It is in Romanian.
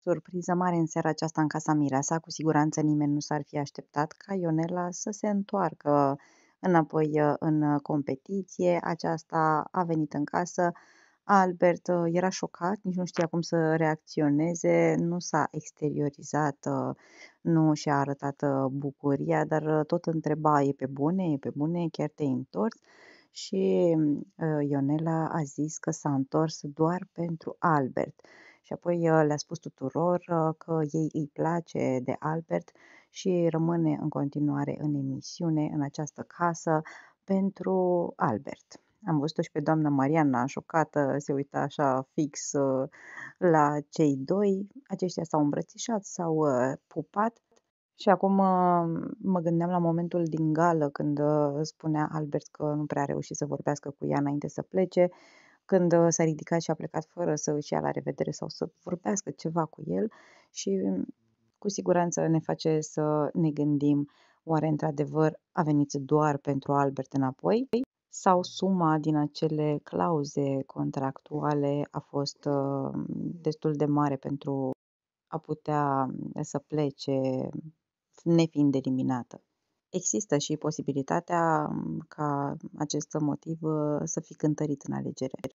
Surpriză mare în seara aceasta în casa Mireasa, cu siguranță nimeni nu s-ar fi așteptat ca Ionela să se întoarcă înapoi uh, în uh, competiție. Aceasta a venit în casă, Albert uh, era șocat, nici nu știa cum să reacționeze, nu s-a exteriorizat, nu și-a arătat bucuria, dar tot întreba, e pe bune, e pe bune, chiar te-ai întors? Și mm, Ionela a zis că s-a întors doar pentru Albert. Și apoi uh, le-a spus tuturor uh, că ei îi place de Albert și rămâne în continuare în emisiune în această casă pentru Albert. Am văzut-o și pe doamna Mariana, șocată, se uita așa fix uh, la cei doi. Aceștia s-au îmbrățișat, s-au pupat și acum mă gândeam la momentul din gală când spunea Albert că nu prea a reușit să vorbească cu ea înainte să plece când uh, s-a ridicat și a plecat fără să își ia la revedere sau să vorbească ceva cu el și mm, cu siguranță ne face să ne gândim oare într-adevăr a venit doar pentru Albert înapoi sau suma din acele clauze contractuale a fost uh, destul de mare pentru a putea mm, să plece mm, nefiind eliminată. Există și posibilitatea ca acest motiv uh, să fi cântărit în alegere.